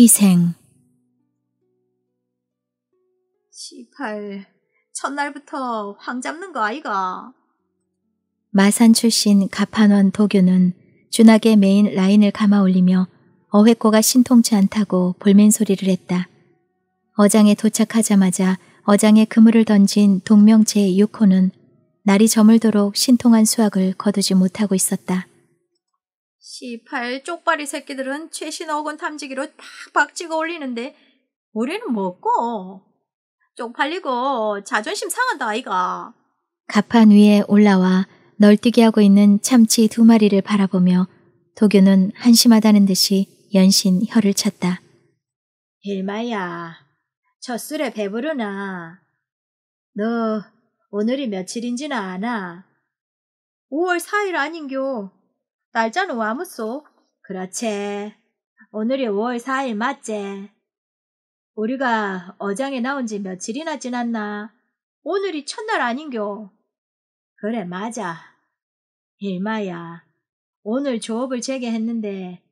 희생 18 첫날부터 황 잡는 거 아이가? 마산 출신 갑판원 도규는 준하게 메인 라인을 감아 올리며 어획고가 신통치 않다고 볼멘 소리를 했다. 어장에 도착하자마자 어장에 그물을 던진 동명체 6호는 날이 저물도록 신통한 수확을 거두지 못하고 있었다. C8 쪽발이 새끼들은 최신 어군 탐지기로 팍팍 찍어 올리는데 우리는 먹고 뭐 쪽팔리고 자존심 상한다 아이가. 갑판 위에 올라와 널뛰기 하고 있는 참치 두 마리를 바라보며 도교는 한심하다는 듯이 연신 혀를 찼다. 일마야, 젖 술에 배부르나? 너 오늘이 며칠인지는 아나? 5월 4일 아닌겨. 날짜는 와무소? 뭐 그렇지. 오늘이 5월 4일 맞지? 우리가 어장에 나온 지 며칠이나 지났나? 오늘이 첫날 아닌겨. 그래, 맞아. 일마야, 오늘 조업을 재개했는데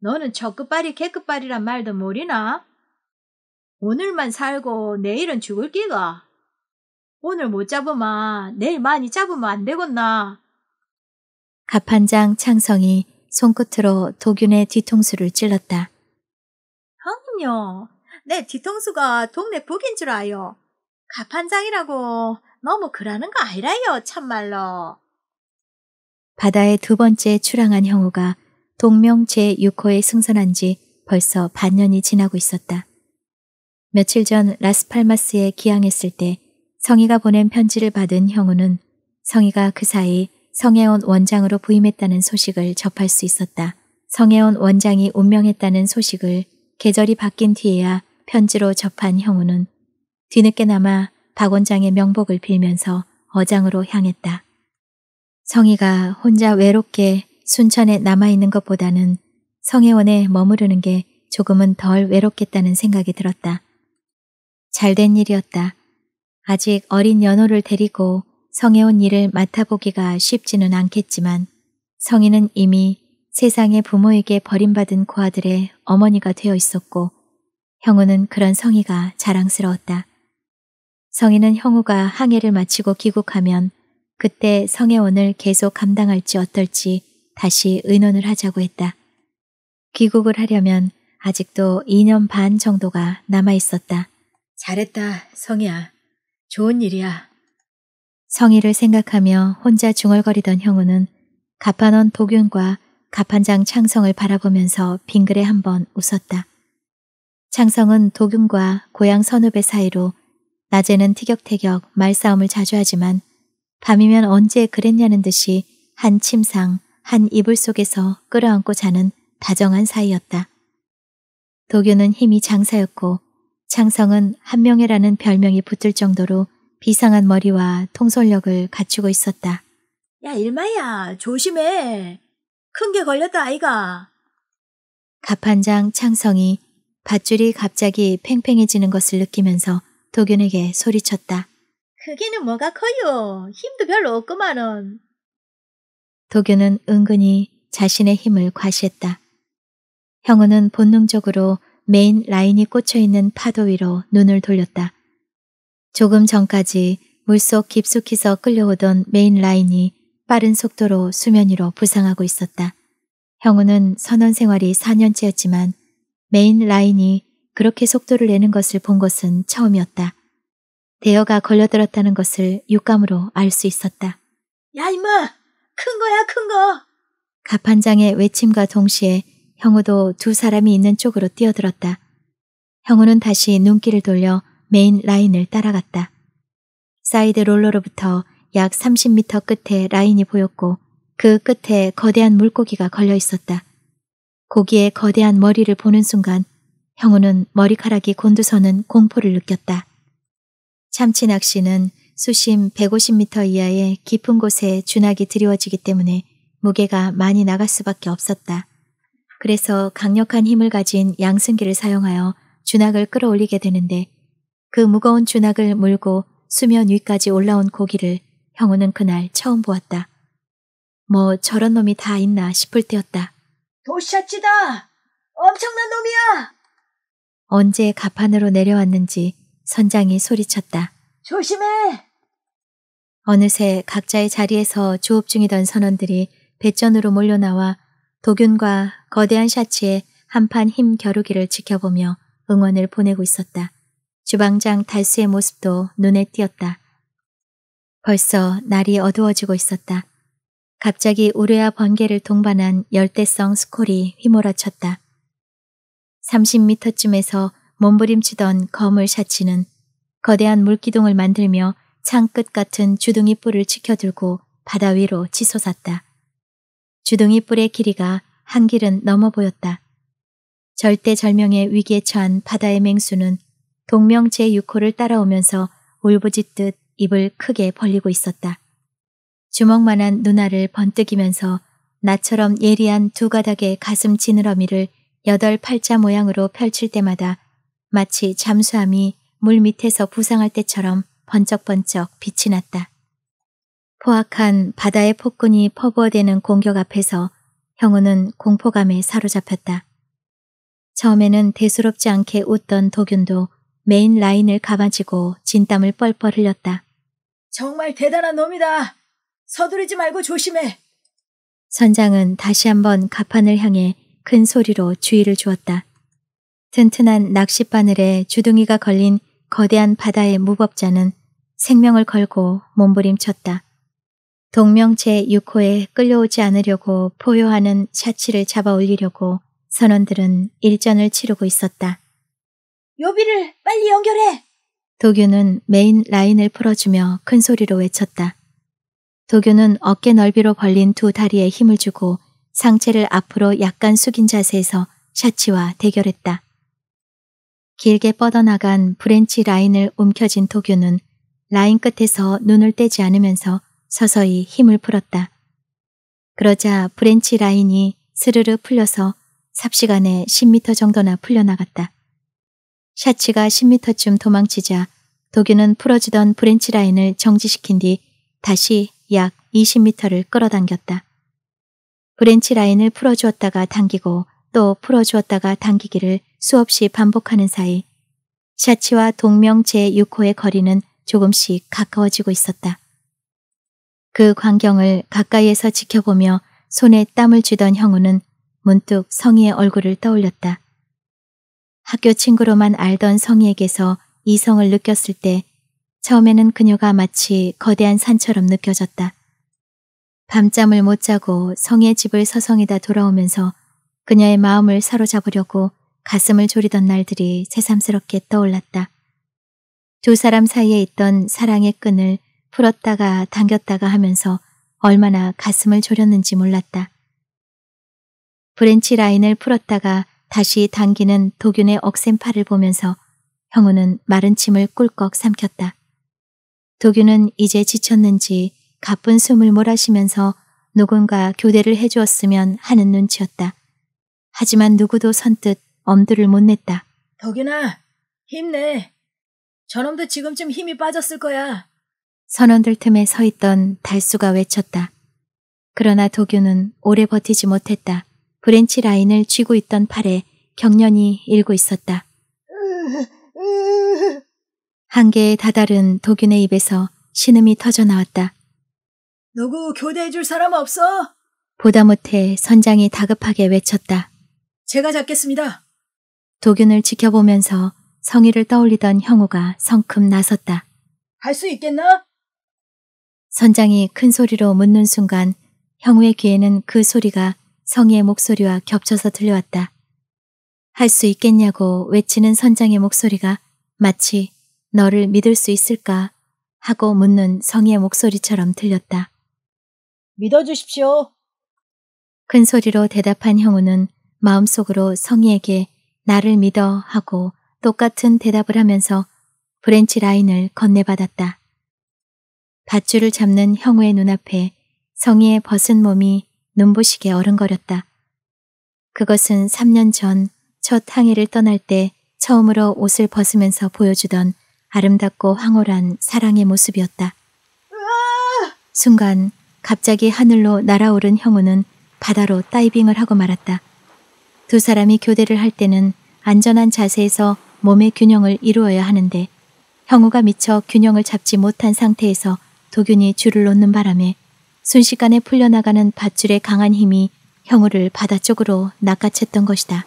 너는 첫끝발이 개끝발이란 말도 모르나? 오늘만 살고 내일은 죽을 끼가. 오늘 못 잡으마 내일 많이 잡으면 안 되겠나? 갑판장 창성이 손끝으로 도균의 뒤통수를 찔렀다. 형님요, 내 뒤통수가 동네 북인 줄 아요. 갑판장이라고 너무 그러는 거 아니라요, 참말로. 바다에 두 번째 출항한 형우가 동명 제6호에 승선한 지 벌써 반년이 지나고 있었다. 며칠 전 라스팔마스에 기항했을 때 성희가 보낸 편지를 받은 형우는 성희가 그 사이 성혜원 원장으로 부임했다는 소식을 접할 수 있었다. 성혜원 원장이 운명했다는 소식을 계절이 바뀐 뒤에야 편지로 접한 형우는 뒤늦게나마 박 원장의 명복을 빌면서 어장으로 향했다. 성희가 혼자 외롭게 순천에 남아있는 것보다는 성혜원에 머무르는 게 조금은 덜 외롭겠다는 생각이 들었다. 잘된 일이었다. 아직 어린 연호를 데리고 성해온 일을 맡아보기가 쉽지는 않겠지만 성인은 이미 세상의 부모에게 버림받은 고아들의 어머니가 되어 있었고 형우는 그런 성의가 자랑스러웠다. 성인은 형우가 항해를 마치고 귀국하면 그때 성해원을 계속 감당할지 어떨지 다시 의논을 하자고 했다. 귀국을 하려면 아직도 2년 반 정도가 남아 있었다. 잘했다, 성희야. 좋은 일이야. 성의를 생각하며 혼자 중얼거리던 형우는 가판원 도균과 가판장 창성을 바라보면서 빙그레 한번 웃었다. 창성은 도균과 고향 선후배 사이로 낮에는 티격태격 말싸움을 자주 하지만 밤이면 언제 그랬냐는 듯이 한 침상, 한 이불 속에서 끌어안고 자는 다정한 사이였다. 도균은 힘이 장사였고 창성은 한명이라는 별명이 붙을 정도로 비상한 머리와 통솔력을 갖추고 있었다. 야, 일마야, 조심해. 큰 게 걸렸다, 아이가. 갑판장 창성이 밧줄이 갑자기 팽팽해지는 것을 느끼면서 도균에게 소리쳤다. 크기는 뭐가 커요. 힘도 별로 없구만은. 도균은 은근히 자신의 힘을 과시했다. 형우는 본능적으로 메인 라인이 꽂혀있는 파도 위로 눈을 돌렸다. 조금 전까지 물속 깊숙이서 끌려오던 메인 라인이 빠른 속도로 수면 위로 부상하고 있었다. 형우는 선원 생활이 4년째였지만 메인 라인이 그렇게 속도를 내는 것을 본 것은 처음이었다. 대여가 걸려들었다는 것을 육감으로 알 수 있었다. 야 임마! 큰 거야 큰 거! 갑판장의 외침과 동시에 형우도 두 사람이 있는 쪽으로 뛰어들었다. 형우는 다시 눈길을 돌려 메인 라인을 따라갔다. 사이드 롤러로부터 약 30m 끝에 라인이 보였고 그 끝에 거대한 물고기가 걸려 있었다. 고기의 거대한 머리를 보는 순간 형우는 머리카락이 곤두서는 공포를 느꼈다. 참치 낚시는 수심 150m 이하의 깊은 곳에 주낙이 드리워지기 때문에 무게가 많이 나갈 수밖에 없었다. 그래서 강력한 힘을 가진 양승기를 사용하여 주낙을 끌어올리게 되는데 그 무거운 주낙을 물고 수면 위까지 올라온 고기를 형우는 그날 처음 보았다. 뭐 저런 놈이 다 있나 싶을 때였다. 도시아치다! 엄청난 놈이야! 언제 가판으로 내려왔는지 선장이 소리쳤다. 조심해! 어느새 각자의 자리에서 조업 중이던 선원들이 배전으로 몰려나와 도균과 거대한 샤츠의 한판 힘 겨루기를 지켜보며 응원을 보내고 있었다. 주방장 달수의 모습도 눈에 띄었다. 벌써 날이 어두워지고 있었다. 갑자기 우레와 번개를 동반한 열대성 스콜이 휘몰아쳤다. 30미터쯤에서 몸부림치던 검을 샤치는 거대한 물기둥을 만들며 창끝 같은 주둥이 뿔을 치켜들고 바다 위로 치솟았다. 주둥이 뿔의 길이가 한 길은 넘어 보였다. 절대절명의 위기에 처한 바다의 맹수는 동명제 6호를 따라오면서 울부짖듯 입을 크게 벌리고 있었다. 주먹만한 눈알을 번뜩이면서 나처럼 예리한 두 가닥의 가슴 지느러미를 여덟 팔자 모양으로 펼칠 때마다 마치 잠수함이 물 밑에서 부상할 때처럼 번쩍번쩍 빛이 났다. 포악한 바다의 폭군이 퍼부어대는 공격 앞에서 형우는 공포감에 사로잡혔다. 처음에는 대수롭지 않게 웃던 도균도 메인 라인을 가만지고 진땀을 뻘뻘 흘렸다. 정말 대단한 놈이다. 서두르지 말고 조심해. 선장은 다시 한번 갑판을 향해 큰 소리로 주의를 주었다. 튼튼한 낚싯바늘에 주둥이가 걸린 거대한 바다의 무법자는 생명을 걸고 몸부림쳤다. 동명체 6호에 끌려오지 않으려고 포효하는 샤치를 잡아 올리려고 선원들은 일전을 치르고 있었다. 요비를 빨리 연결해! 도규는 메인 라인을 풀어주며 큰 소리로 외쳤다. 도규는 어깨 넓이로 벌린 두 다리에 힘을 주고 상체를 앞으로 약간 숙인 자세에서 샤치와 대결했다. 길게 뻗어나간 브렌치 라인을 움켜쥔 도규는 라인 끝에서 눈을 떼지 않으면서 서서히 힘을 풀었다. 그러자 브렌치 라인이 스르르 풀려서 삽시간에 1 0 m 정도나 풀려나갔다. 샤치가1 0미터쯤 도망치자 도규는 풀어지던 브렌치 라인을 정지시킨 뒤 다시 약2 0미터를 끌어당겼다. 브렌치 라인을 풀어주었다가 당기고 또 풀어주었다가 당기기를 수없이 반복하는 사이 샤치와 동명 제6호의 거리는 조금씩 가까워지고 있었다. 그 광경을 가까이에서 지켜보며 손에 땀을 쥐던 형우는 문득 성희의 얼굴을 떠올렸다. 학교 친구로만 알던 성희에게서 이성을 느꼈을 때 처음에는 그녀가 마치 거대한 산처럼 느껴졌다. 밤잠을 못 자고 성의 희 집을 서성이다 돌아오면서 그녀의 마음을 사로잡으려고 가슴을 졸이던 날들이 새삼스럽게 떠올랐다. 두 사람 사이에 있던 사랑의 끈을 풀었다가 당겼다가 하면서 얼마나 가슴을 졸였는지 몰랐다. 브랜치 라인을 풀었다가 다시 당기는 도균의 억센 팔을 보면서 형우는 마른 침을 꿀꺽 삼켰다. 도균은 이제 지쳤는지 가쁜 숨을 몰아쉬면서 누군가 교대를 해주었으면 하는 눈치였다. 하지만 누구도 선뜻 엄두를 못 냈다. 도균아 힘내. 저놈도 지금쯤 힘이 빠졌을 거야. 선원들 틈에 서 있던 달수가 외쳤다. 그러나 도균은 오래 버티지 못했다. 브렌치 라인을 쥐고 있던 팔에 경련이 일고 있었다. 한계에 다다른 도균의 입에서 신음이 터져 나왔다. 누구 교대해줄 사람 없어? 보다 못해 선장이 다급하게 외쳤다. 제가 잡겠습니다. 도균을 지켜보면서 성의를 떠올리던 형우가 성큼 나섰다. 할 수 있겠나? 선장이 큰 소리로 묻는 순간 형우의 귀에는 그 소리가 성희의 목소리와 겹쳐서 들려왔다. 할 수 있겠냐고 외치는 선장의 목소리가 마치 너를 믿을 수 있을까 하고 묻는 성희의 목소리처럼 들렸다. 믿어주십시오. 큰 소리로 대답한 형우는 마음속으로 성희에게 나를 믿어 하고 똑같은 대답을 하면서 브렌치 라인을 건네받았다. 밧줄을 잡는 형우의 눈앞에 성희의 벗은 몸이 눈부시게 어른거렸다. 그것은 3년 전 첫 항해를 떠날 때 처음으로 옷을 벗으면서 보여주던 아름답고 황홀한 사랑의 모습이었다. 순간 갑자기 하늘로 날아오른 형우는 바다로 다이빙을 하고 말았다. 두 사람이 교대를 할 때는 안전한 자세에서 몸의 균형을 이루어야 하는데 형우가 미처 균형을 잡지 못한 상태에서 도균이 줄을 놓는 바람에 순식간에 풀려나가는 밧줄의 강한 힘이 형우를 바다 쪽으로 낚아챘던 것이다.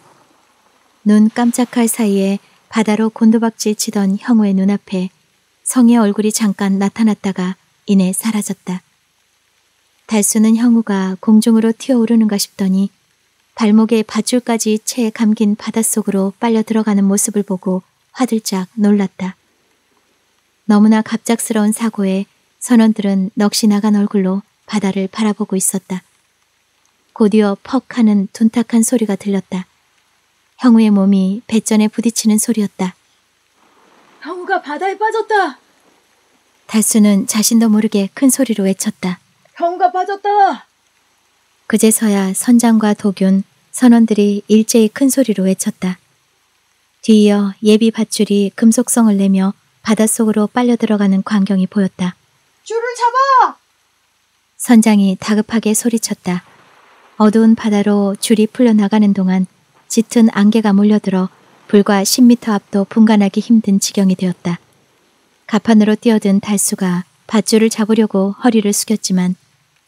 눈 깜짝할 사이에 바다로 곤두박질 치던 형우의 눈앞에 성의 얼굴이 잠깐 나타났다가 이내 사라졌다. 달수는 형우가 공중으로 튀어오르는가 싶더니 발목에 밧줄까지 채 감긴 바닷속으로 빨려 들어가는 모습을 보고 화들짝 놀랐다. 너무나 갑작스러운 사고에 선원들은 넋이 나간 얼굴로 바다를 바라보고 있었다. 곧이어 퍽 하는 둔탁한 소리가 들렸다. 형우의 몸이 배전에 부딪히는 소리였다. 형우가 바다에 빠졌다! 달수는 자신도 모르게 큰 소리로 외쳤다. 형우가 빠졌다! 그제서야 선장과 도균, 선원들이 일제히 큰 소리로 외쳤다. 뒤이어 예비 밧줄이 금속성을 내며 바닷속으로 빨려 들어가는 광경이 보였다. 줄을 잡아! 선장이 다급하게 소리쳤다. 어두운 바다로 줄이 풀려나가는 동안 짙은 안개가 몰려들어 불과 10미터 앞도 분간하기 힘든 지경이 되었다. 가판으로 뛰어든 달수가 밧줄을 잡으려고 허리를 숙였지만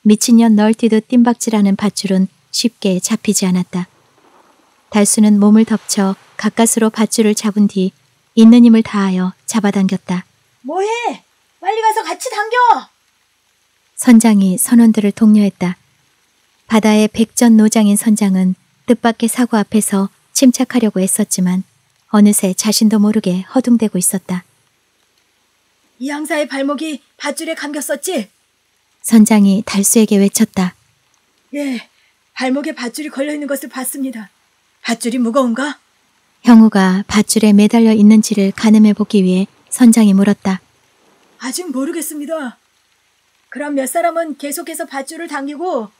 미친년 널뛰듯 뜀박질하는 밧줄은 쉽게 잡히지 않았다. 달수는 몸을 덮쳐 가까스로 밧줄을 잡은 뒤 있는 힘을 다하여 잡아당겼다. 뭐해? 빨리 가서 같이 당겨! 선장이 선원들을 독려했다. 바다의 백전 노장인 선장은 뜻밖의 사고 앞에서 침착하려고 애썼지만 어느새 자신도 모르게 허둥대고 있었다. 이 항사의 발목이 밧줄에 감겼었지? 선장이 달수에게 외쳤다. 예, 발목에 밧줄이 걸려있는 것을 봤습니다. 밧줄이 무거운가? 형우가 밧줄에 매달려 있는지를 가늠해보기 위해 선장이 물었다. 아직 모르겠습니다. 그럼 몇 사람은 계속해서 밧줄을 당기고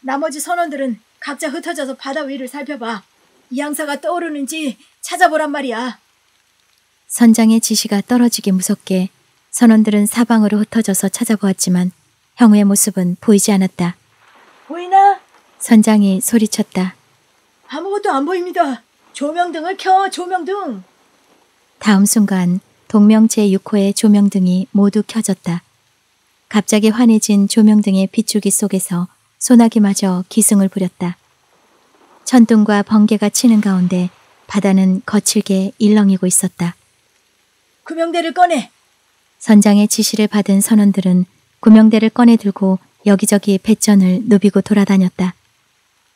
나머지 선원들은 각자 흩어져서 바다 위를 살펴봐. 이 양사가 떠오르는지 찾아보란 말이야. 선장의 지시가 떨어지기 무섭게 선원들은 사방으로 흩어져서 찾아보았지만 형우의 모습은 보이지 않았다. 보이나? 선장이 소리쳤다. 아무것도 안 보입니다. 조명등을 켜, 조명등. 다음 순간 동명제 6호의 조명등이 모두 켜졌다. 갑자기 환해진 조명등의 비추기 속에서 소나기마저 기승을 부렸다. 천둥과 번개가 치는 가운데 바다는 거칠게 일렁이고 있었다. 구명대를 꺼내! 선장의 지시를 받은 선원들은 구명대를 꺼내 들고 여기저기 배전을 누비고 돌아다녔다.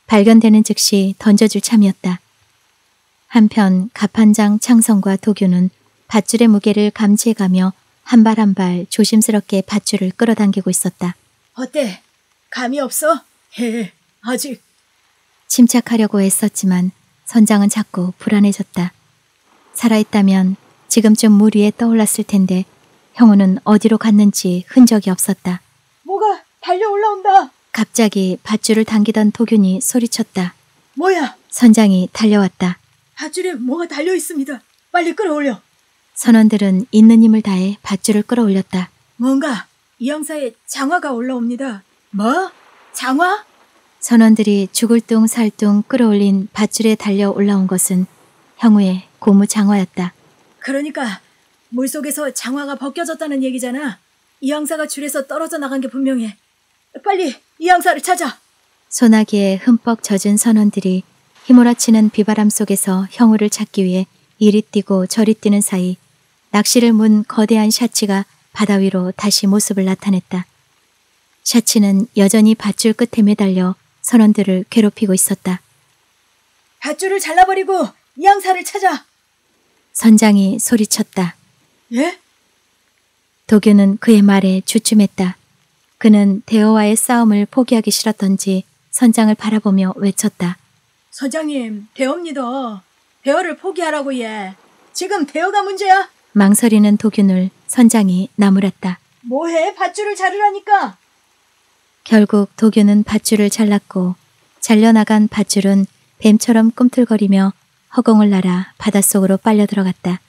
발견되는 즉시 던져줄 참이었다. 한편 갑판장 창성과 도규는 밧줄의 무게를 감지해가며 한발한발 조심스럽게 밧줄을 끌어당기고 있었다. 어때? 감이 없어? 헤, 아직. 침착하려고 애썼지만 선장은 자꾸 불안해졌다. 살아있다면 지금쯤 물 위에 떠올랐을 텐데 형우는 어디로 갔는지 흔적이 없었다. 뭐가 달려 올라온다. 갑자기 밧줄을 당기던 도균이 소리쳤다. 뭐야? 선장이 달려왔다. 밧줄에 뭐가 달려 있습니다. 빨리 끌어올려. 선원들은 있는 힘을 다해 밧줄을 끌어올렸다. 뭔가 이 형사에 장화가 올라옵니다. 뭐? 장화? 선원들이 죽을 둥 살둥 끌어올린 밧줄에 달려 올라온 것은 형우의 고무 장화였다. 그러니까 물속에서 장화가 벗겨졌다는 얘기잖아. 이 형사가 줄에서 떨어져 나간 게 분명해. 빨리 이 형사를 찾아. 소나기에 흠뻑 젖은 선원들이 휘몰아치는 비바람 속에서 형우를 찾기 위해 이리 뛰고 저리 뛰는 사이 낚시를 문 거대한 샤치가 바다 위로 다시 모습을 나타냈다. 샤치는 여전히 밧줄 끝에 매달려 선원들을 괴롭히고 있었다. 밧줄을 잘라버리고 이 양사를 찾아! 선장이 소리쳤다. 예? 도교는 그의 말에 주춤했다. 그는 대어와의 싸움을 포기하기 싫었던지 선장을 바라보며 외쳤다. 선장님, 대어입니다. 대어를 포기하라고 예. 지금 대어가 문제야. 망설이는 도균을 선장이 나무랐다. 뭐해? 밧줄을 자르라니까. 결국 도균은 밧줄을 잘랐고 잘려나간 밧줄은 뱀처럼 꿈틀거리며 허공을 날아 바닷속으로 빨려 들어갔다.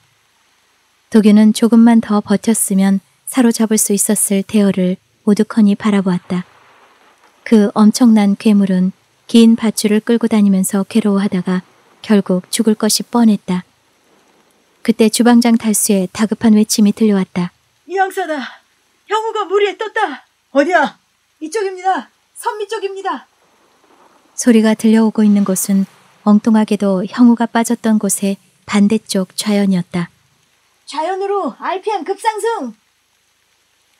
도균은 조금만 더 버텼으면 사로잡을 수 있었을 대어를 오두커니 바라보았다. 그 엄청난 괴물은 긴 밧줄을 끌고 다니면서 괴로워하다가 결국 죽을 것이 뻔했다. 그때 주방장 탈수의 다급한 외침이 들려왔다. 이 형사다. 형우가 무에 떴다. 어디야? 이쪽입니다. 선미 쪽입니다. 소리가 들려오고 있는 곳은 엉뚱하게도 형우가 빠졌던 곳의 반대쪽 좌연이었다. 좌연으로 RPM 급상승!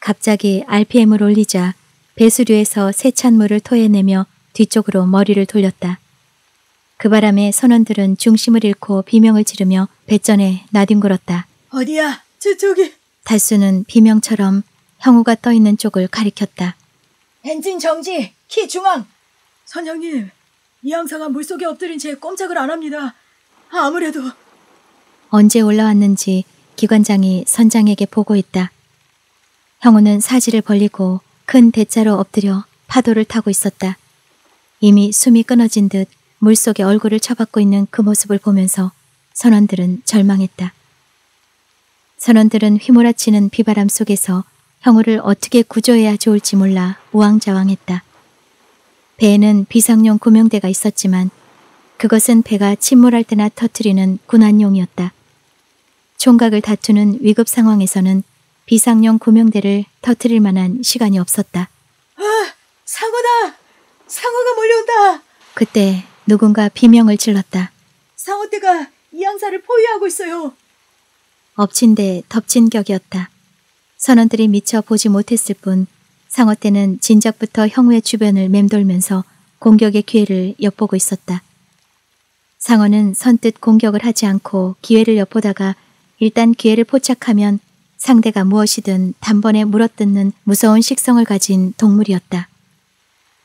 갑자기 RPM을 올리자 배수류에서 새찬물을 토해내며 뒤쪽으로 머리를 돌렸다. 그 바람에 선원들은 중심을 잃고 비명을 지르며 배전에 나뒹굴었다. 어디야? 저, 쪽기 달수는 비명처럼 형우가 떠있는 쪽을 가리켰다. 엔진 정지! 키 중앙! 선장님, 이항상은 물속에 엎드린 채 꼼짝을 안 합니다. 아무래도. 언제 올라왔는지 기관장이 선장에게 보고 있다. 형우는 사지를 벌리고 큰 대자로 엎드려 파도를 타고 있었다. 이미 숨이 끊어진 듯 물속에 얼굴을 쳐박고 있는 그 모습을 보면서 선원들은 절망했다. 선원들은 휘몰아치는 비바람 속에서 형우를 어떻게 구조해야 좋을지 몰라 우왕좌왕했다. 배에는 비상용 구명대가 있었지만 그것은 배가 침몰할 때나 터트리는 군안용이었다. 총각을 다투는 위급 상황에서는 비상용 구명대를 터트릴 만한 시간이 없었다. 아! 상어다! 상어가 몰려온다! 그때 누군가 비명을 질렀다. 상어떼가 이 양사를 포위하고 있어요. 엎친 데 덮친 격이었다. 선원들이 미처 보지 못했을 뿐 상어떼는 진작부터 형우의 주변을 맴돌면서 공격의 기회를 엿보고 있었다. 상어는 선뜻 공격을 하지 않고 기회를 엿보다가 일단 기회를 포착하면 상대가 무엇이든 단번에 물어뜯는 무서운 식성을 가진 동물이었다.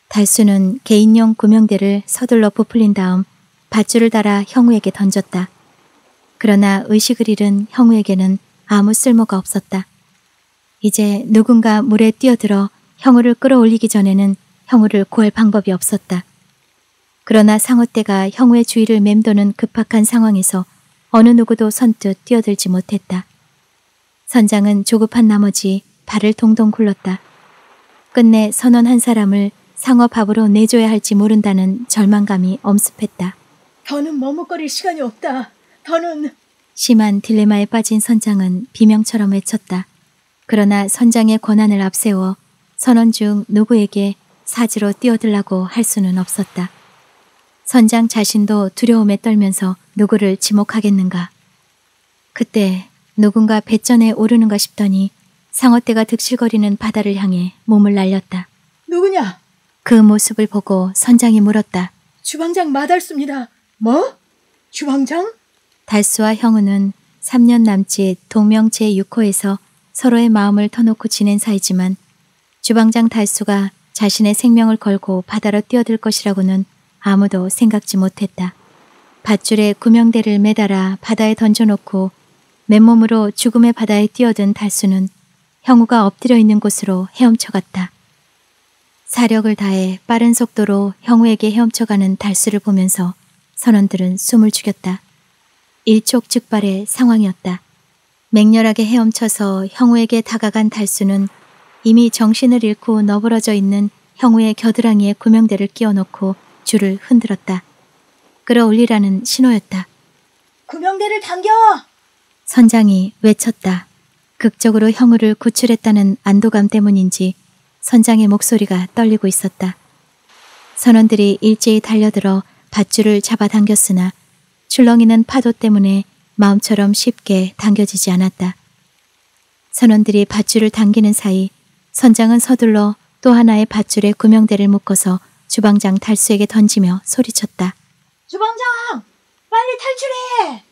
달수는 개인용 구명대를 서둘러 부풀린 다음 밧줄을 달아 형우에게 던졌다. 그러나 의식을 잃은 형우에게는 아무 쓸모가 없었다. 이제 누군가 물에 뛰어들어 형우를 끌어올리기 전에는 형우를 구할 방법이 없었다. 그러나 상어떼가 형우의 주위를 맴도는 급박한 상황에서 어느 누구도 선뜻 뛰어들지 못했다. 선장은 조급한 나머지 발을 동동 굴렀다. 끝내 선원 한 사람을 상업밥으로 내줘야 할지 모른다는 절망감이 엄습했다. 더는 머뭇거릴 시간이 없다. 더는... 심한 딜레마에 빠진 선장은 비명처럼 외쳤다. 그러나 선장의 권한을 앞세워 선원 중 누구에게 사지로 뛰어들라고 할 수는 없었다. 선장 자신도 두려움에 떨면서 누구를 지목하겠는가. 그때 누군가 배전에 오르는가 싶더니 상어떼가 득실거리는 바다를 향해 몸을 날렸다. 누구냐? 그 모습을 보고 선장이 물었다. 주방장 마달수입니다. 뭐? 주방장? 달수와 형우는 3년 남짓 동명체 6호에서 서로의 마음을 터놓고 지낸 사이지만 주방장 달수가 자신의 생명을 걸고 바다로 뛰어들 것이라고는 아무도 생각지 못했다. 밧줄에 구명대를 매달아 바다에 던져놓고 맨몸으로 죽음의 바다에 뛰어든 달수는 형우가 엎드려 있는 곳으로 헤엄쳐갔다. 사력을 다해 빠른 속도로 형우에게 헤엄쳐가는 달수를 보면서 선원들은 숨을 죽였다. 일촉즉발의 상황이었다. 맹렬하게 헤엄쳐서 형우에게 다가간 달수는 이미 정신을 잃고 너부러져 있는 형우의 겨드랑이에 구명대를 끼워놓고 줄을 흔들었다. 끌어올리라는 신호였다. 구명대를 당겨! 선장이 외쳤다. 극적으로 형우를 구출했다는 안도감 때문인지 선장의 목소리가 떨리고 있었다. 선원들이 일제히 달려들어 밧줄을 잡아당겼으나 출렁이는 파도 때문에 마음처럼 쉽게 당겨지지 않았다. 선원들이 밧줄을 당기는 사이 선장은 서둘러 또 하나의 밧줄에 구명대를 묶어서 주방장 달수에게 던지며 소리쳤다. 주방장! 빨리 탈출해!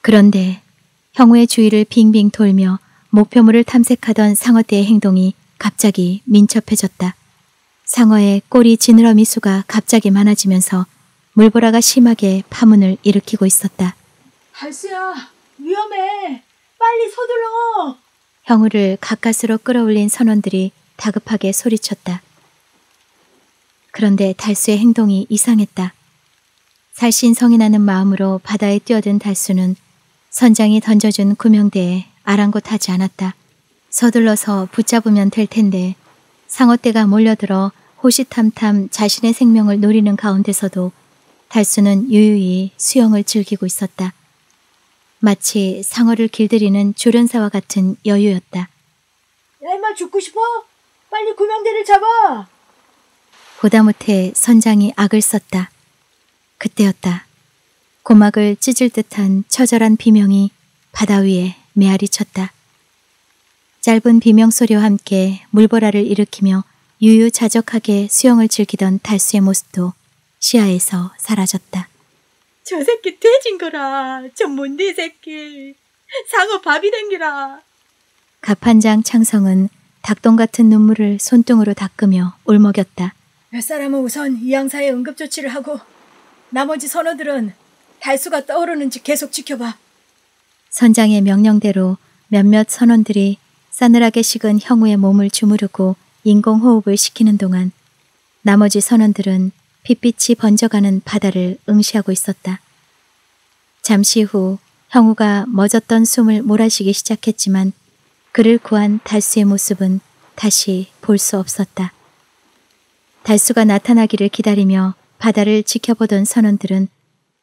그런데 형우의 주위를 빙빙 돌며 목표물을 탐색하던 상어대의 행동이 갑자기 민첩해졌다. 상어의 꼬리 지느러미 수가 갑자기 많아지면서 물보라가 심하게 파문을 일으키고 있었다. 달수야, 위험해. 빨리 서둘러. 형우를 가까스로 끌어올린 선원들이 다급하게 소리쳤다. 그런데 달수의 행동이 이상했다. 살신성이 나는 마음으로 바다에 뛰어든 달수는 선장이 던져준 구명대에 아랑곳하지 않았다. 서둘러서 붙잡으면 될 텐데 상어떼가 몰려들어 호시탐탐 자신의 생명을 노리는 가운데서도 달수는 유유히 수영을 즐기고 있었다. 마치 상어를 길들이는 조련사와 같은 여유였다. 야 임마 죽고 싶어? 빨리 구명대를 잡아! 보다 못해 선장이 악을 썼다. 그때였다. 고막을 찢을 듯한 처절한 비명이 바다 위에 메아리 쳤다. 짧은 비명소리와 함께 물보라를 일으키며 유유자적하게 수영을 즐기던 달수의 모습도 시야에서 사라졌다. 저 새끼 돼진 거라. 저 뭔데 네 새끼. 상어 밥이 된기라. 갑판장 창성은 닭똥 같은 눈물을 손등으로 닦으며 울먹였다. 몇 사람은 우선 이 양사의 응급조치를 하고 나머지 선원들은 달수가 떠오르는지 계속 지켜봐. 선장의 명령대로 몇몇 선원들이 싸늘하게 식은 형우의 몸을 주무르고 인공호흡을 시키는 동안 나머지 선원들은 빛빛이 번져가는 바다를 응시하고 있었다. 잠시 후 형우가 멎었던 숨을 몰아쉬기 시작했지만 그를 구한 달수의 모습은 다시 볼 수 없었다. 달수가 나타나기를 기다리며 바다를 지켜보던 선원들은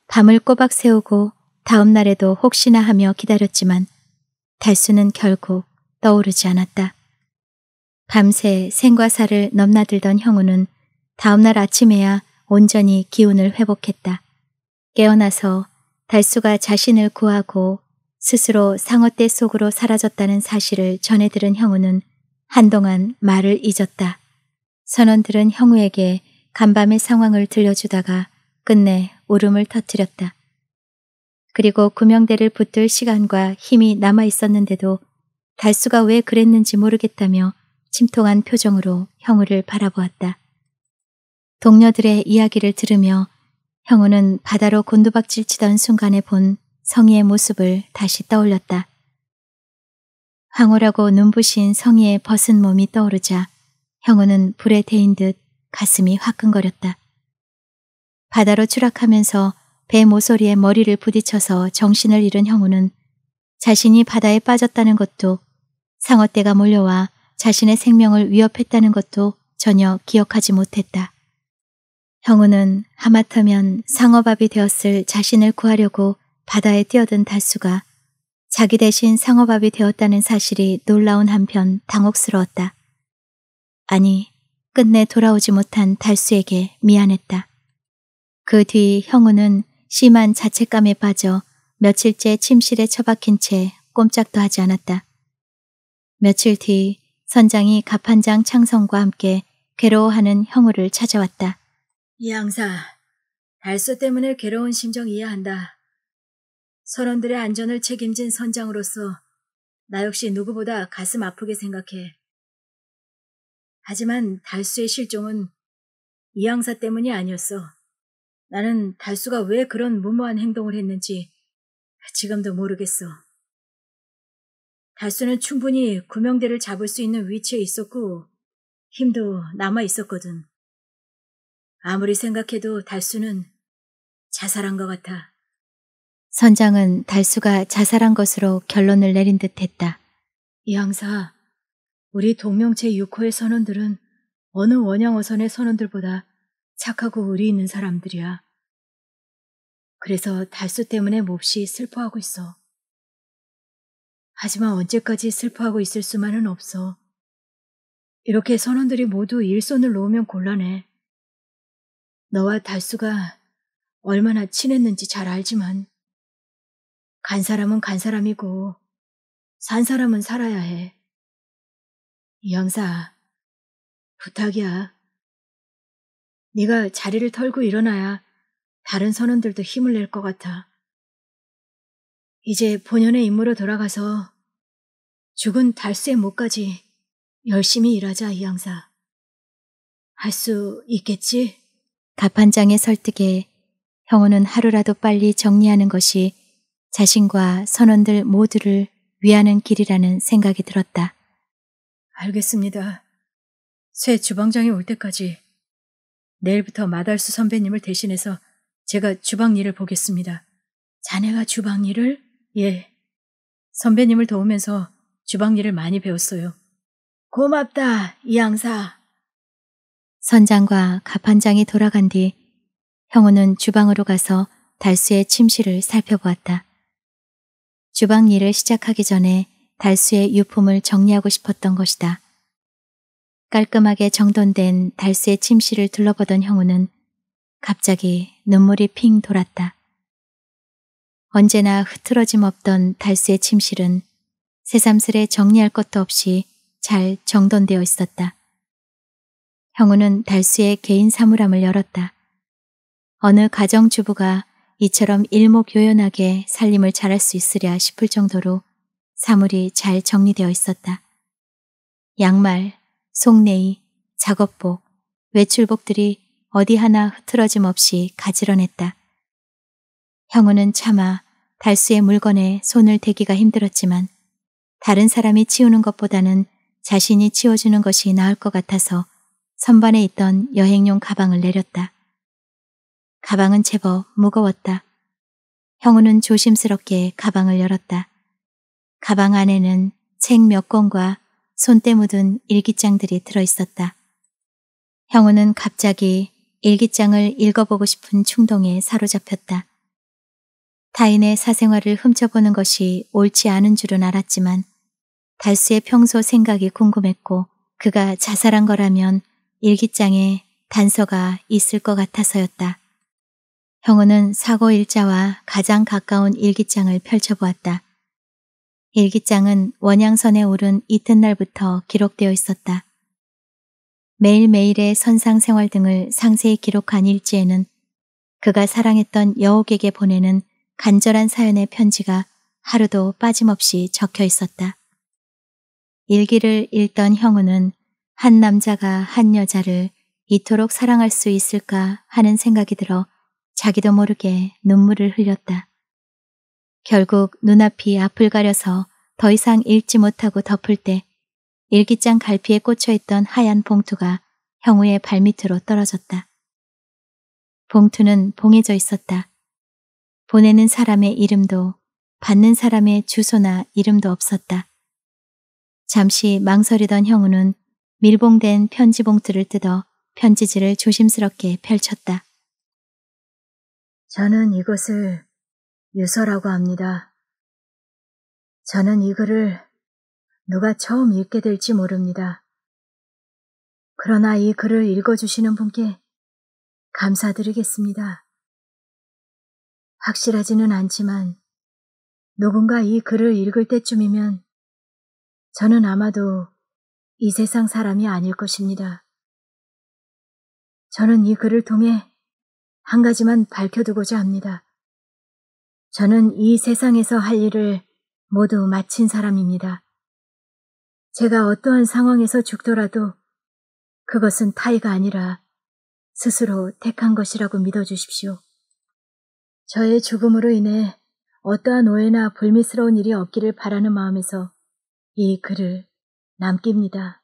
밤을 꼬박 세우고 다음 날에도 혹시나 하며 기다렸지만 달수는 결국 떠오르지 않았다. 밤새 생과사를 넘나들던 형우는 다음날 아침에야 온전히 기운을 회복했다. 깨어나서 달수가 자신을 구하고 스스로 상어떼 속으로 사라졌다는 사실을 전해 들은 형우는 한동안 말을 잊었다. 선원들은 형우에게 간밤의 상황을 들려주다가 끝내 울음을 터뜨렸다. 그리고 구명대를 붙들 시간과 힘이 남아 있었는데도 달수가 왜 그랬는지 모르겠다며 침통한 표정으로 형우를 바라보았다. 동료들의 이야기를 들으며 형우는 바다로 곤두박질 치던 순간에 본 성희의 모습을 다시 떠올렸다. 황홀하고 눈부신 성희의 벗은 몸이 떠오르자 형우는 불에 데인 듯 가슴이 화끈거렸다. 바다로 추락하면서 배 모서리에 머리를 부딪혀서 정신을 잃은 형우는 자신이 바다에 빠졌다는 것도 상어떼가 몰려와 자신의 생명을 위협했다는 것도 전혀 기억하지 못했다. 형우는 하마터면 상어밥이 되었을 자신을 구하려고 바다에 뛰어든 달수가 자기 대신 상어밥이 되었다는 사실이 놀라운 한편 당혹스러웠다. 아니, 끝내 돌아오지 못한 달수에게 미안했다. 그 뒤 형우는 심한 자책감에 빠져 며칠째 침실에 처박힌 채 꼼짝도 하지 않았다. 며칠 뒤 선장이 갑판장 창성과 함께 괴로워하는 형우를 찾아왔다. 이양사 달소 때문에 괴로운 심정 이해한다. 선원들의 안전을 책임진 선장으로서 나 역시 누구보다 가슴 아프게 생각해. 하지만 달수의 실종은 이양사 때문이 아니었어. 나는 달수가 왜 그런 무모한 행동을 했는지 지금도 모르겠어. 달수는 충분히 구명대를 잡을 수 있는 위치에 있었고 힘도 남아 있었거든. 아무리 생각해도 달수는 자살한 것 같아. 선장은 달수가 자살한 것으로 결론을 내린 듯 했다. 이 항사, 우리 동명체 6호의 선원들은 어느 원양어선의 선원들보다 착하고 의리 있는 사람들이야. 그래서 달수 때문에 몹시 슬퍼하고 있어. 하지만 언제까지 슬퍼하고 있을 수만은 없어. 이렇게 선원들이 모두 일손을 놓으면 곤란해. 너와 달수가 얼마나 친했는지 잘 알지만 간 사람은 간 사람이고 산 사람은 살아야 해. 영사 부탁이야. 네가 자리를 털고 일어나야 다른 선원들도 힘을 낼 것 같아. 이제 본연의 임무로 돌아가서 죽은 달수의 목까지 열심히 일하자 이 양사. 할 수 있겠지? 갑판장의 설득에 형우는 하루라도 빨리 정리하는 것이 자신과 선원들 모두를 위하는 길이라는 생각이 들었다. 알겠습니다. 새 주방장이 올 때까지 내일부터 마달수 선배님을 대신해서 제가 주방 일을 보겠습니다. 자네가 주방 일을? 예. 선배님을 도우면서 주방 일을 많이 배웠어요. 고맙다, 이 양사. 선장과 갑판장이 돌아간 뒤 형우는 주방으로 가서 달수의 침실을 살펴보았다. 주방 일을 시작하기 전에 달수의 유품을 정리하고 싶었던 것이다. 깔끔하게 정돈된 달수의 침실을 둘러보던 형우는 갑자기 눈물이 핑 돌았다. 언제나 흐트러짐 없던 달수의 침실은 새삼스레 정리할 것도 없이 잘 정돈되어 있었다. 형우는 달수의 개인 사물함을 열었다. 어느 가정주부가 이처럼 일목요연하게 살림을 잘할 수 있으랴 싶을 정도로 사물이 잘 정리되어 있었다. 양말, 속내이, 작업복, 외출복들이 어디 하나 흐트러짐 없이 가지런했다. 형우는 차마 달수의 물건에 손을 대기가 힘들었지만 다른 사람이 치우는 것보다는 자신이 치워주는 것이 나을 것 같아서 선반에 있던 여행용 가방을 내렸다. 가방은 제법 무거웠다. 형우는 조심스럽게 가방을 열었다. 가방 안에는 책 몇 권과 손때 묻은 일기장들이 들어있었다. 형우는 갑자기 일기장을 읽어보고 싶은 충동에 사로잡혔다. 타인의 사생활을 훔쳐보는 것이 옳지 않은 줄은 알았지만 달수의 평소 생각이 궁금했고 그가 자살한 거라면 일기장에 단서가 있을 것 같아서였다. 형우는 사고 일자와 가장 가까운 일기장을 펼쳐보았다. 일기장은 원양선에 오른 이튿날부터 기록되어 있었다. 매일매일의 선상 생활 등을 상세히 기록한 일지에는 그가 사랑했던 여옥에게 보내는 간절한 사연의 편지가 하루도 빠짐없이 적혀 있었다. 일기를 읽던 형우는 한 남자가 한 여자를 이토록 사랑할 수 있을까 하는 생각이 들어 자기도 모르게 눈물을 흘렸다. 결국 눈앞이 앞을 가려서 더 이상 읽지 못하고 덮을 때 일기장 갈피에 꽂혀있던 하얀 봉투가 형우의 발밑으로 떨어졌다. 봉투는 봉해져 있었다. 보내는 사람의 이름도 받는 사람의 주소나 이름도 없었다. 잠시 망설이던 형우는 밀봉된 편지 봉투를 뜯어 편지지를 조심스럽게 펼쳤다. 저는 이것을 유서라고 합니다. 저는 이 글을 누가 처음 읽게 될지 모릅니다. 그러나 이 글을 읽어주시는 분께 감사드리겠습니다. 확실하지는 않지만 누군가 이 글을 읽을 때쯤이면 저는 아마도 이 세상 사람이 아닐 것입니다. 저는 이 글을 통해 한 가지만 밝혀두고자 합니다. 저는 이 세상에서 할 일을 모두 마친 사람입니다. 제가 어떠한 상황에서 죽더라도 그것은 타의가 아니라 스스로 택한 것이라고 믿어주십시오. 저의 죽음으로 인해 어떠한 오해나 불미스러운 일이 없기를 바라는 마음에서 이 글을 남깁니다.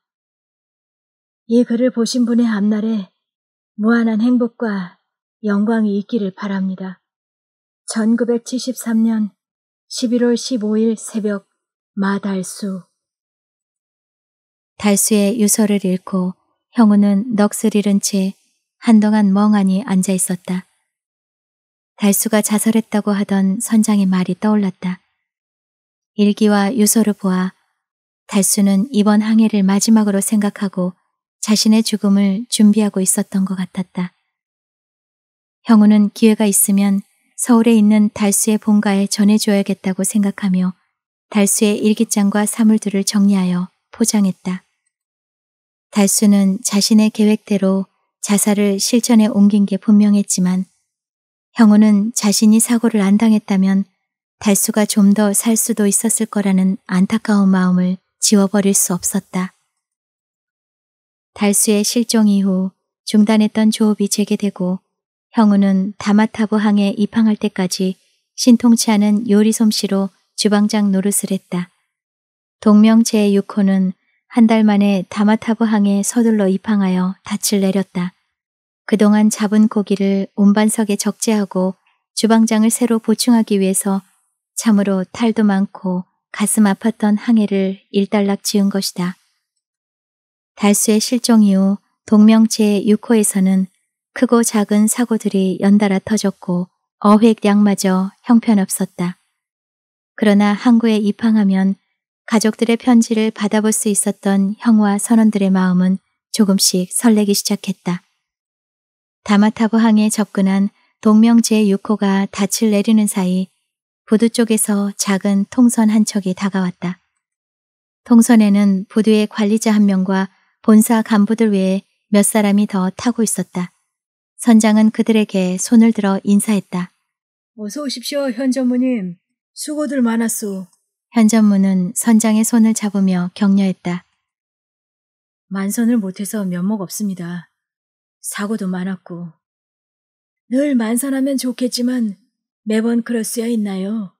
이 글을 보신 분의 앞날에 무한한 행복과 영광이 있기를 바랍니다. 1973년 11월 15일 새벽 마달수 달수의 유서를 잃고 형우는 넋을 잃은 채 한동안 멍하니 앉아 있었다. 달수가 자살했다고 하던 선장의 말이 떠올랐다. 일기와 유서를 보아 달수는 이번 항해를 마지막으로 생각하고 자신의 죽음을 준비하고 있었던 것 같았다. 형우는 기회가 있으면 서울에 있는 달수의 본가에 전해줘야겠다고 생각하며 달수의 일기장과 사물들을 정리하여 포장했다. 달수는 자신의 계획대로 자살을 실천에 옮긴 게 분명했지만 형우는 자신이 사고를 안 당했다면 달수가 좀 더 살 수도 있었을 거라는 안타까운 마음을 지워버릴 수 없었다. 달수의 실종 이후 중단했던 조업이 재개되고 형우는 다마타부 항에 입항할 때까지 신통치 않은 요리 솜씨로 주방장 노릇을 했다. 동명제의 6호는 한 달 만에 다마타부 항에 서둘러 입항하여 닻을 내렸다. 그동안 잡은 고기를 운반석에 적재하고 주방장을 새로 보충하기 위해서 참으로 탈도 많고 가슴 아팠던 항해를 일단락 지은 것이다. 달수의 실종 이후 동명체 6호에서는 크고 작은 사고들이 연달아 터졌고 어획량마저 형편없었다. 그러나 항구에 입항하면 가족들의 편지를 받아볼 수 있었던 형와 선원들의 마음은 조금씩 설레기 시작했다. 다마타고 항에 접근한 동명제 6호가 닻을 내리는 사이 부두 쪽에서 작은 통선 한 척이 다가왔다. 통선에는 부두의 관리자 한 명과 본사 간부들 외에 몇 사람이 더 타고 있었다. 선장은 그들에게 손을 들어 인사했다. 어서 오십시오, 현전무님. 수고들 많았소. 현전무는 선장의 손을 잡으며 격려했다. 만선을 못해서 면목 없습니다. 사고도 많았고 늘 만선하면 좋겠지만 매번 그럴 수야 있나요?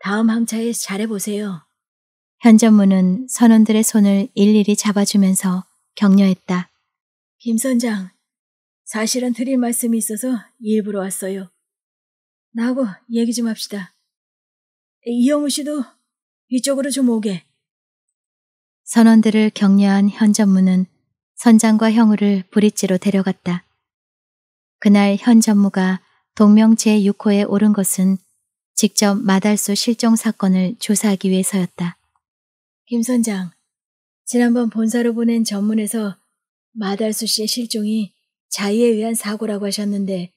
다음 항차에 잘해보세요. 현전무는 선원들의 손을 일일이 잡아주면서 격려했다. 김 선장, 사실은 드릴 말씀이 있어서 일부러 왔어요. 나하고 얘기 좀 합시다. 이영우 씨도 이쪽으로 좀 오게. 선원들을 격려한 현전무는 선장과 형우를 브릿지로 데려갔다. 그날 현 전무가 동명 제6호에 오른 것은 직접 마달수 실종 사건을 조사하기 위해서였다. 김 선장, 지난번 본사로 보낸 전문에서 마달수 씨의 실종이 자의에 의한 사고라고 하셨는데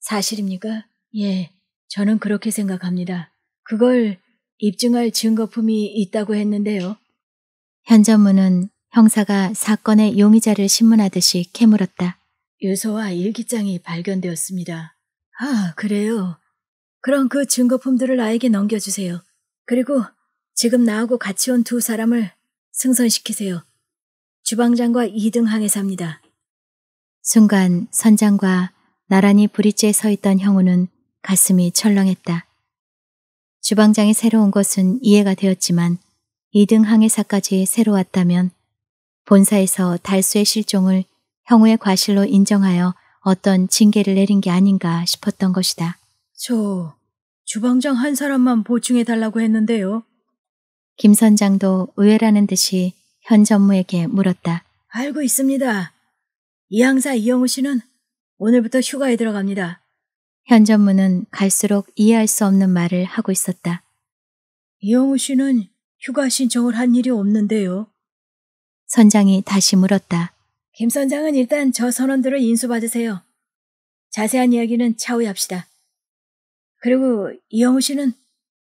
사실입니까? 예, 저는 그렇게 생각합니다. 그걸 입증할 증거품이 있다고 했는데요. 현 전무는 형사가 사건의 용의자를 신문하듯이 캐물었다. 유서와 일기장이 발견되었습니다. 아, 그래요. 그럼 그 증거품들을 나에게 넘겨주세요. 그리고 지금 나하고 같이 온 두 사람을 승선시키세요. 주방장과 2등 항해사입니다. 순간 선장과 나란히 브릿지에 서 있던 형우는 가슴이 철렁했다. 주방장이 새로 온 것은 이해가 되었지만 2등 항해사까지 새로 왔다면 본사에서 달수의 실종을 형우의 과실로 인정하여 어떤 징계를 내린 게 아닌가 싶었던 것이다. 저 주방장 한 사람만 보충해 달라고 했는데요. 김 선장도 의외라는 듯이 현 전무에게 물었다. 알고 있습니다. 이 항사 이영우 씨는 오늘부터 휴가에 들어갑니다. 현 전무는 갈수록 이해할 수 없는 말을 하고 있었다. 이영우 씨는 휴가 신청을 한 일이 없는데요. 선장이 다시 물었다. 김 선장은 일단 저 선원들을 인수받으세요. 자세한 이야기는 차후에 합시다. 그리고 이영우 씨는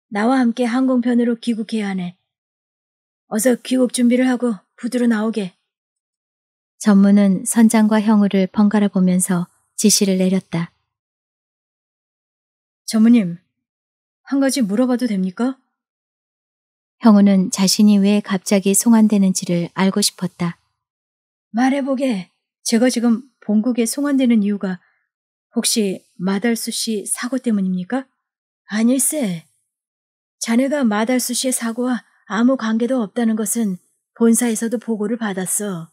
나와 함께 항공편으로 귀국해야 하네. 어서 귀국 준비를 하고 부두로 나오게. 전무는 선장과 형우를 번갈아 보면서 지시를 내렸다. 전무님, 한 가지 물어봐도 됩니까? 형우는 자신이 왜 갑자기 송환되는지를 알고 싶었다. 말해보게. 제가 지금 본국에 송환되는 이유가 혹시 마달수 씨 사고 때문입니까? 아닐세. 자네가 마달수 씨의 사고와 아무 관계도 없다는 것은 본사에서도 보고를 받았어.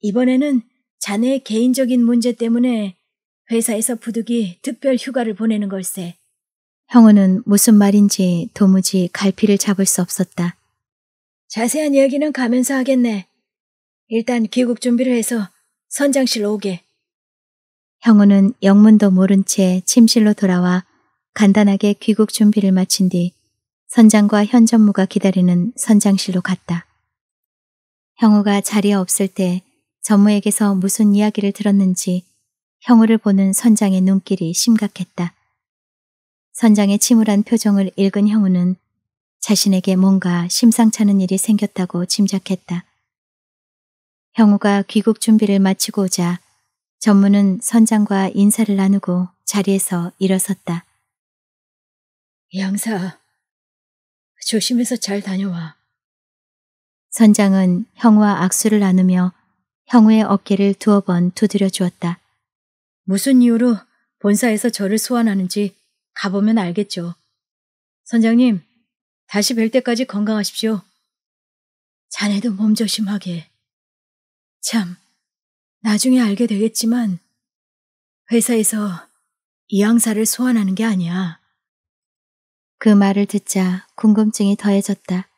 이번에는 자네의 개인적인 문제 때문에 회사에서 부득이 특별 휴가를 보내는 걸세. 형우는 무슨 말인지 도무지 갈피를 잡을 수 없었다. 자세한 이야기는 가면서 하겠네. 일단 귀국 준비를 해서 선장실로 오게. 형우는 영문도 모른 채 침실로 돌아와 간단하게 귀국 준비를 마친 뒤 선장과 현전무가 기다리는 선장실로 갔다. 형우가 자리에 없을 때 전무에게서 무슨 이야기를 들었는지 형우를 보는 선장의 눈길이 심각했다. 선장의 침울한 표정을 읽은 형우는 자신에게 뭔가 심상찮은 일이 생겼다고 짐작했다. 형우가 귀국 준비를 마치고 오자 전무는 선장과 인사를 나누고 자리에서 일어섰다. 양사, 조심해서 잘 다녀와. 선장은 형우와 악수를 나누며 형우의 어깨를 두어 번 두드려 주었다. 무슨 이유로 본사에서 저를 소환하는지 가보면 알겠죠. 선장님, 다시 뵐 때까지 건강하십시오. 자네도 몸조심하게. 참, 나중에 알게 되겠지만, 회사에서 이 항사를 소환하는 게 아니야. 그 말을 듣자 궁금증이 더해졌다.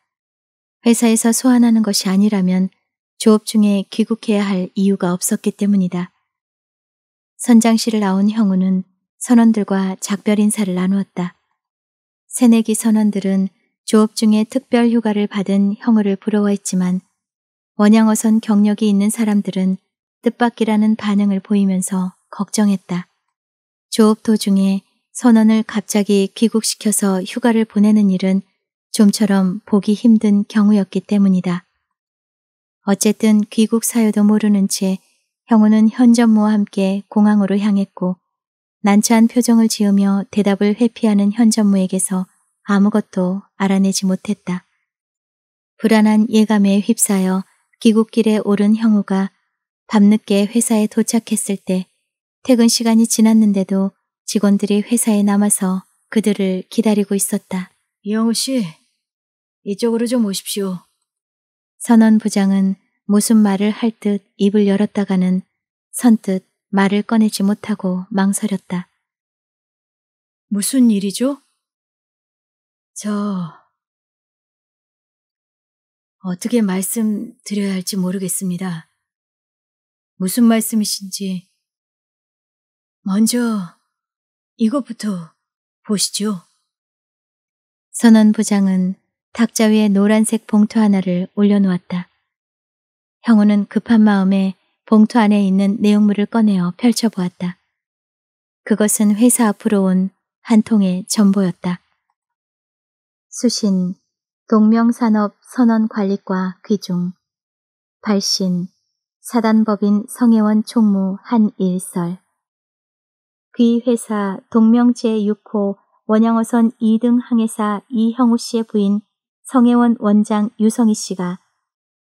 회사에서 소환하는 것이 아니라면 조업 중에 귀국해야 할 이유가 없었기 때문이다. 선장실을 나온 형우는 선원들과 작별 인사를 나누었다. 새내기 선원들은 조업 중에 특별 휴가를 받은 형우를 부러워했지만 원양어선 경력이 있는 사람들은 뜻밖이라는 반응을 보이면서 걱정했다. 조업 도중에 선원을 갑자기 귀국시켜서 휴가를 보내는 일은 좀처럼 보기 힘든 경우였기 때문이다. 어쨌든 귀국 사유도 모르는 채 형우는 현전무와 함께 공항으로 향했고 난처한 표정을 지으며 대답을 회피하는 현전무에게서 아무것도 알아내지 못했다. 불안한 예감에 휩싸여 귀국길에 오른 형우가 밤늦게 회사에 도착했을 때 퇴근 시간이 지났는데도 직원들이 회사에 남아서 그들을 기다리고 있었다. 영우 씨, 이쪽으로 좀 오십시오. 선원 부장은 무슨 말을 할 듯 입을 열었다가는 선뜻 말을 꺼내지 못하고 망설였다. 무슨 일이죠? 저... 어떻게 말씀드려야 할지 모르겠습니다. 무슨 말씀이신지. 먼저 이것부터 보시죠. 선원 부장은 탁자 위에 노란색 봉투 하나를 올려놓았다. 형우는 급한 마음에 봉투 안에 있는 내용물을 꺼내어 펼쳐보았다. 그것은 회사 앞으로 온 한 통의 전보였다. 수신, 동명산업 선언관리과 귀중, 발신, 사단법인 성혜원 총무 한일설, 귀회사 동명제 6호 원양어선 2등 항해사 이형우 씨의 부인 성혜원 원장 유성희 씨가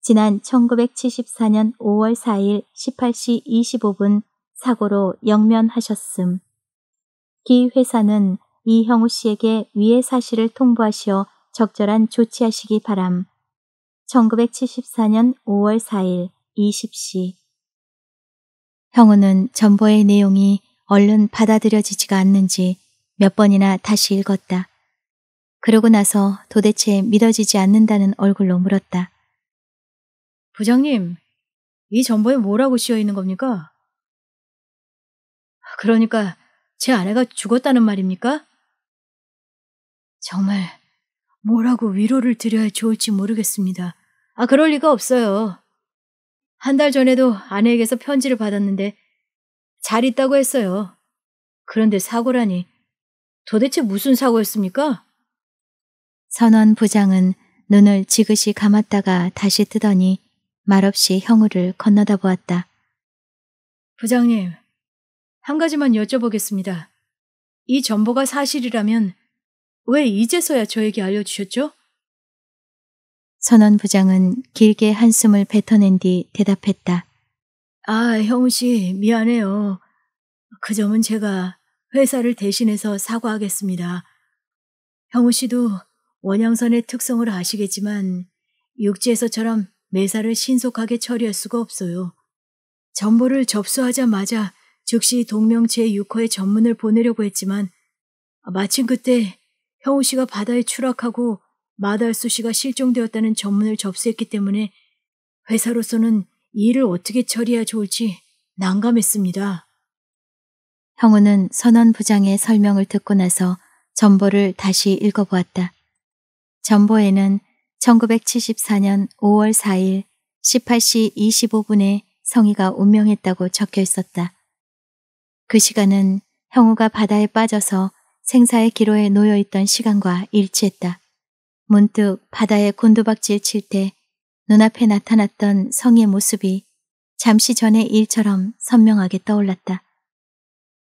지난 1974년 5월 4일 18시 25분 사고로 영면하셨음. 기 회사는 이형우 씨에게 위의 사실을 통보하시어 적절한 조치하시기 바람. 1974년 5월 4일 20시 형우는 전보의 내용이 얼른 받아들여지지가 않는지 몇 번이나 다시 읽었다. 그러고 나서 도대체 믿어지지 않는다는 얼굴로 물었다. 부장님, 이 전보에 뭐라고 씌어 있는 겁니까? 그러니까 제 아내가 죽었다는 말입니까? 정말 뭐라고 위로를 드려야 좋을지 모르겠습니다. 아, 그럴 리가 없어요. 한 달 전에도 아내에게서 편지를 받았는데 잘 있다고 했어요. 그런데 사고라니 도대체 무슨 사고였습니까? 선원 부장은 눈을 지그시 감았다가 다시 뜨더니 말없이 형우를 건너다 보았다. 부장님, 한 가지만 여쭤보겠습니다. 이 정보가 사실이라면 왜 이제서야 저에게 알려주셨죠? 선원 부장은 길게 한숨을 뱉어낸 뒤 대답했다. 아, 형우 씨, 미안해요. 그 점은 제가 회사를 대신해서 사과하겠습니다. 형우 씨도 원양선의 특성을 아시겠지만 육지에서처럼 매사를 신속하게 처리할 수가 없어요. 정보를 접수하자마자 즉시 동명체 6호의 전문을 보내려고 했지만 마침 그때 형우 씨가 바다에 추락하고 마달수 씨가 실종되었다는 전문을 접수했기 때문에 회사로서는 이 일을 어떻게 처리해야 좋을지 난감했습니다. 형우는 선원 부장의 설명을 듣고 나서 전보를 다시 읽어보았다. 전보에는 1974년 5월 4일 18시 25분에 성희가 운명했다고 적혀 있었다. 그 시간은 형우가 바다에 빠져서 생사의 기로에 놓여 있던 시간과 일치했다. 문득 바다에 곤두박질 칠 때 눈앞에 나타났던 성희의 모습이 잠시 전의 일처럼 선명하게 떠올랐다.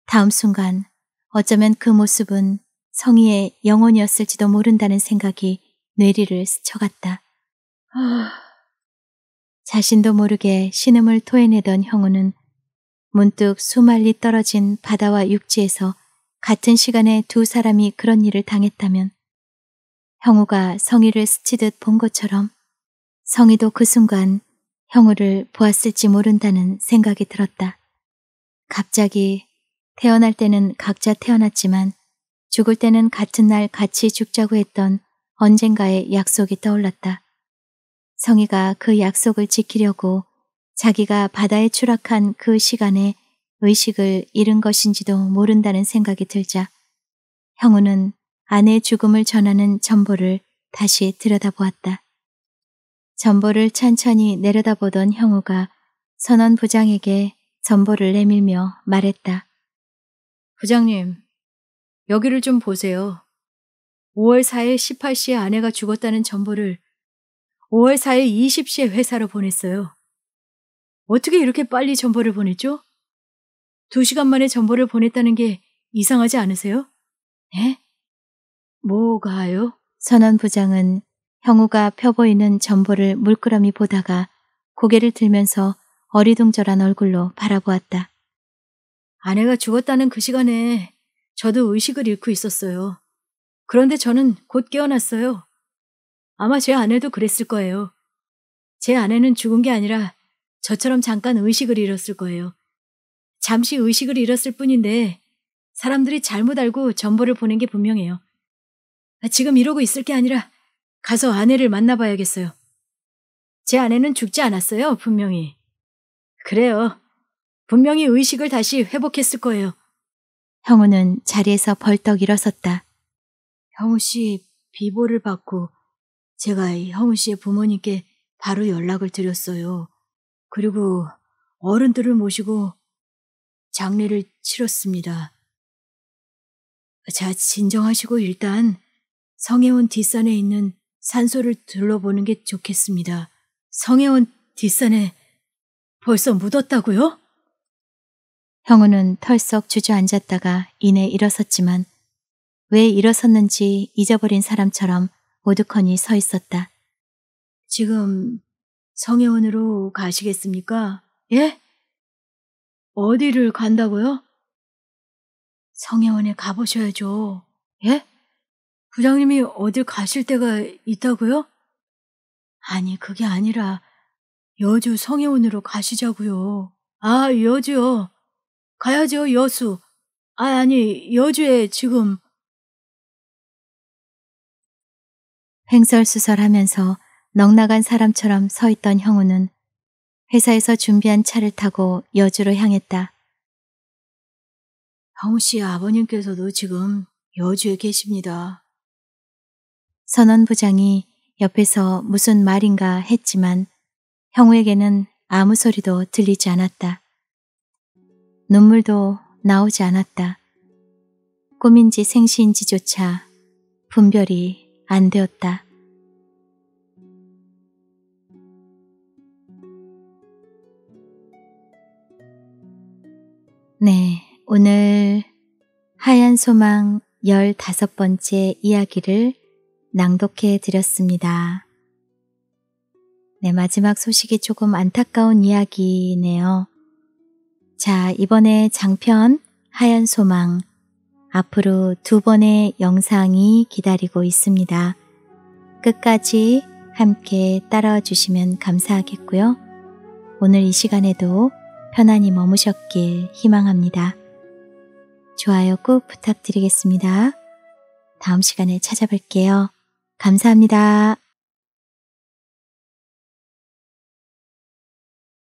다음 순간 어쩌면 그 모습은 성희의 영혼이었을지도 모른다는 생각이 뇌리를 스쳐갔다. 아. 자신도 모르게 신음을 토해내던 형우는 문득 수말리 떨어진 바다와 육지에서 같은 시간에 두 사람이 그런 일을 당했다면 형우가 성희를 스치듯 본 것처럼 성희도 그 순간 형우를 보았을지 모른다는 생각이 들었다. 갑자기 태어날 때는 각자 태어났지만 죽을 때는 같은 날 같이 죽자고 했던 언젠가의 약속이 떠올랐다. 성희가 그 약속을 지키려고 자기가 바다에 추락한 그 시간에 의식을 잃은 것인지도 모른다는 생각이 들자 형우는 아내의 죽음을 전하는 전보를 다시 들여다보았다. 전보를 천천히 내려다보던 형우가 선원 부장에게 전보를 내밀며 말했다. 부장님, 여기를 좀 보세요. 5월 4일 18시에 아내가 죽었다는 정보를 5월 4일 20시에 회사로 보냈어요. 어떻게 이렇게 빨리 정보를 보냈죠? 2시간 만에 정보를 보냈다는 게 이상하지 않으세요? 네? 예? 뭐가요? 선원 부장은 형우가 펴보이는 점보를 물끄러미 보다가 고개를 들면서 어리둥절한 얼굴로 바라보았다. 아내가 죽었다는 그 시간에 저도 의식을 잃고 있었어요. 그런데 저는 곧 깨어났어요. 아마 제 아내도 그랬을 거예요. 제 아내는 죽은 게 아니라 저처럼 잠깐 의식을 잃었을 거예요. 잠시 의식을 잃었을 뿐인데 사람들이 잘못 알고 전보를 보낸 게 분명해요. 아, 지금 이러고 있을 게 아니라 가서 아내를 만나봐야겠어요. 제 아내는 죽지 않았어요, 분명히. 그래요. 분명히 의식을 다시 회복했을 거예요. 형우는 자리에서 벌떡 일어섰다. 형우 씨 비보를 받고 제가 형우 씨의 부모님께 바로 연락을 드렸어요. 그리고 어른들을 모시고 장례를 치렀습니다. 자, 진정하시고 일단 성혜원 뒷산에 있는 산소를 둘러보는 게 좋겠습니다. 성혜원 뒷산에 벌써 묻었다고요? 형우는 털썩 주저앉았다가 이내 일어섰지만 왜 일어섰는지 잊어버린 사람처럼 오두커니 서 있었다. 지금 성혜원으로 가시겠습니까? 예? 어디를 간다고요? 성혜원에 가보셔야죠. 예? 부장님이 어딜 가실 때가 있다고요? 아니, 그게 아니라 여주 성혜원으로 가시자고요. 아, 여주요. 가야죠, 여수. 아, 아니, 여주에 지금 횡설수설하면서 넉나간 사람처럼 서 있던 형우는 회사에서 준비한 차를 타고 여주로 향했다. 형우 씨 아버님께서도 지금 여주에 계십니다. 선원 부장이 옆에서 무슨 말인가 했지만 형우에게는 아무 소리도 들리지 않았다. 눈물도 나오지 않았다. 꿈인지 생시인지조차 분별이 안 되었다. 네, 오늘 하얀 소망 15번째 이야기를 낭독해 드렸습니다. 네, 마지막 소식이 조금 안타까운 이야기네요. 자, 이번에 장편 하얀 소망 앞으로 두 번의 영상이 기다리고 있습니다. 끝까지 함께 따라와 주시면 감사하겠고요. 오늘 이 시간에도 편안히 머무셨길 희망합니다. 좋아요 꼭 부탁드리겠습니다. 다음 시간에 찾아뵐게요. 감사합니다.